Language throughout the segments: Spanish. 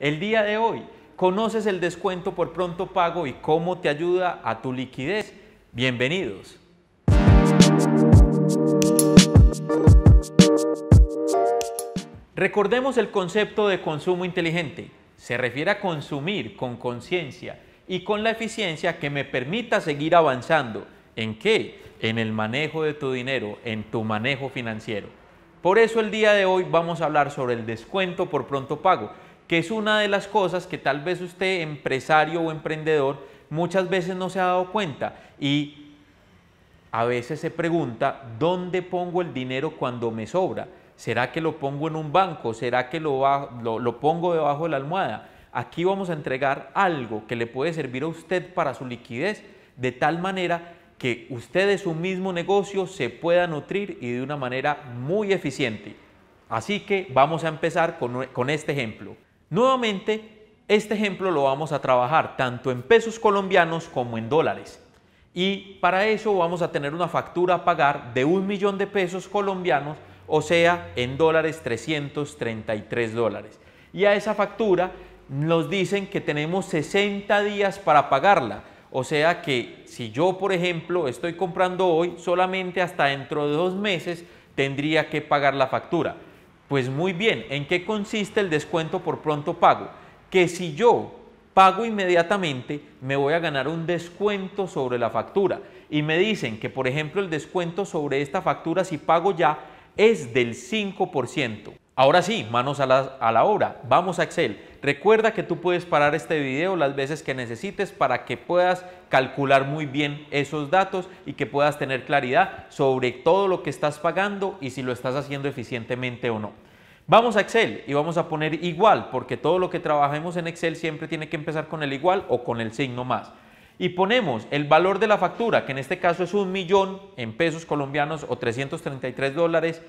El día de hoy, ¿conoces el descuento por pronto pago y cómo te ayuda a tu liquidez? Bienvenidos. Recordemos el concepto de consumo inteligente. Se refiere a consumir con conciencia y con la eficiencia que me permita seguir avanzando. ¿En qué? En el manejo de tu dinero, en tu manejo financiero. Por eso el día de hoy vamos a hablar sobre el descuento por pronto pago, que es una de las cosas que tal vez usted, empresario o emprendedor, muchas veces no se ha dado cuenta y a veces se pregunta, ¿dónde pongo el dinero cuando me sobra? ¿Será que lo pongo en un banco? ¿Será que lo, lo, pongo debajo de la almohada? Aquí vamos a entregar algo que le puede servir a usted para su liquidez, de tal manera que usted de su mismo negocio se pueda nutrir y de una manera muy eficiente. Así que vamos a empezar con este ejemplo. Nuevamente, este ejemplo lo vamos a trabajar tanto en pesos colombianos como en dólares. Y para eso vamos a tener una factura a pagar de un millón de pesos colombianos, o sea, en dólares 333 dólares. Y a esa factura nos dicen que tenemos 60 días para pagarla. O sea que si yo, por ejemplo, estoy comprando hoy, solamente hasta dentro de dos meses tendría que pagar la factura. Pues muy bien, ¿en qué consiste el descuento por pronto pago? Que si yo pago inmediatamente, me voy a ganar un descuento sobre la factura. Y me dicen que, por ejemplo, el descuento sobre esta factura, si pago ya, es del 5%. Ahora sí, manos a la, a obra. Vamos a Excel. Recuerda que tú puedes parar este video las veces que necesites para que puedas calcular muy bien esos datos y que puedas tener claridad sobre todo lo que estás pagando y si lo estás haciendo eficientemente o no. Vamos a Excel y vamos a poner igual porque todo lo que trabajemos en Excel siempre tiene que empezar con el igual o con el signo más y ponemos el valor de la factura, que en este caso es un millón en pesos colombianos o 333 dólares,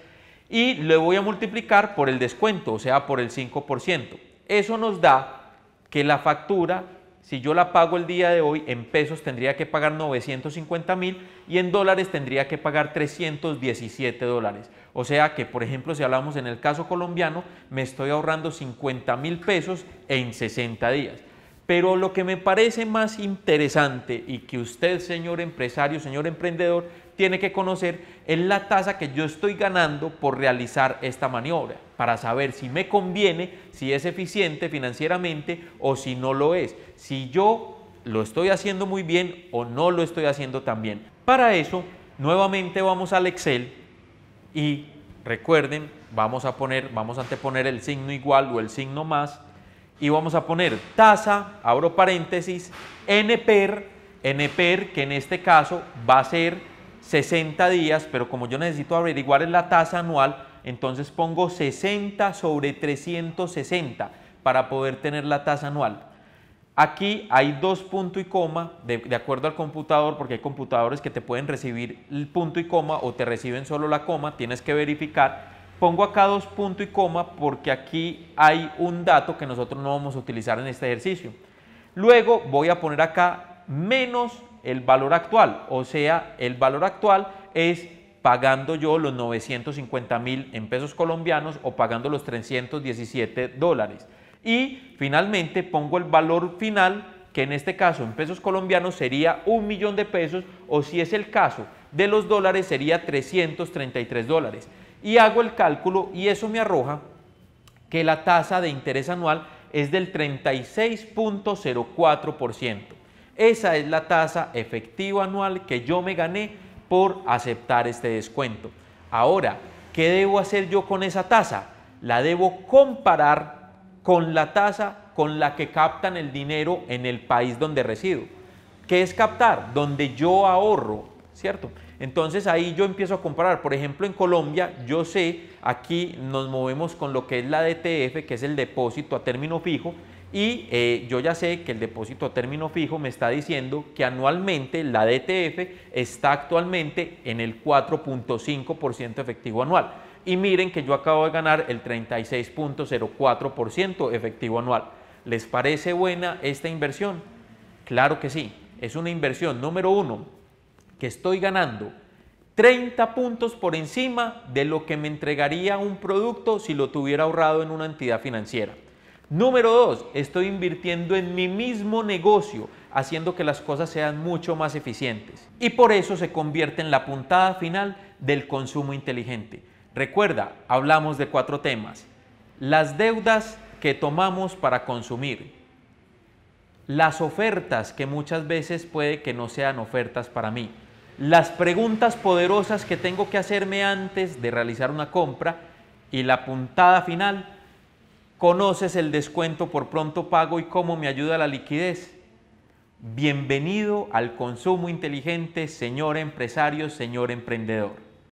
y lo voy a multiplicar por el descuento, o sea, por el 5%. Eso nos da que la factura, si yo la pago el día de hoy, en pesos tendría que pagar 950 mil y en dólares tendría que pagar 317 dólares. O sea que, por ejemplo, si hablamos en el caso colombiano, me estoy ahorrando 50 mil pesos en 60 días. Pero lo que me parece más interesante y que usted, señor empresario, señor emprendedor, tiene que conocer es la tasa que yo estoy ganando por realizar esta maniobra, para saber si me conviene, si es eficiente financieramente o si no lo es, si yo lo estoy haciendo muy bien o no lo estoy haciendo tan bien. Para eso, nuevamente vamos al Excel y recuerden, vamos a poner, vamos a anteponer el signo igual o el signo más y vamos a poner tasa, abro paréntesis, NPER, NPER que en este caso va a ser 60 días, pero como yo necesito averiguar la tasa anual, entonces pongo 60 sobre 360 para poder tener la tasa anual. Aquí hay dos puntos y coma, de, acuerdo al computador, porque hay computadores que te pueden recibir el punto y coma o te reciben solo la coma, tienes que verificar. Pongo acá dos puntos y coma porque aquí hay un dato que nosotros no vamos a utilizar en este ejercicio. Luego voy a poner acá menos el valor actual, o sea, el valor actual es pagando yo los 950 mil en pesos colombianos o pagando los 317 dólares. Y finalmente pongo el valor final, que en este caso en pesos colombianos sería un millón de pesos o si es el caso de los dólares sería 333 dólares. Y hago el cálculo y eso me arroja que la tasa de interés anual es del 36.04%. Esa es la tasa efectiva anual que yo me gané por aceptar este descuento. Ahora, ¿qué debo hacer yo con esa tasa? La debo comparar con la tasa con la que captan el dinero en el país donde resido. ¿Qué es captar? Donde yo ahorro, ¿cierto? Entonces ahí yo empiezo a comparar. Por ejemplo, en Colombia, yo sé, aquí nos movemos con lo que es la DTF, que es el depósito a término fijo, y eh, yo ya sé que el depósito a término fijo me está diciendo que anualmente la DTF está actualmente en el 4.5% efectivo anual. Y miren que yo acabo de ganar el 36.04% efectivo anual. ¿Les parece buena esta inversión? Claro que sí. Es una inversión número uno que estoy ganando 30 puntos por encima de lo que me entregaría un producto si lo tuviera ahorrado en una entidad financiera. Número dos, estoy invirtiendo en mi mismo negocio, haciendo que las cosas sean mucho más eficientes. Y por eso se convierte en la puntada final del consumo inteligente. Recuerda, hablamos de cuatro temas. Las deudas que tomamos para consumir. Las ofertas que muchas veces puede que no sean ofertas para mí. Las preguntas poderosas que tengo que hacerme antes de realizar una compra. Y la puntada final, ¿Conoces el descuento por pronto pago y cómo me ayuda la liquidez? Bienvenido al consumo inteligente, señor empresario, señor emprendedor.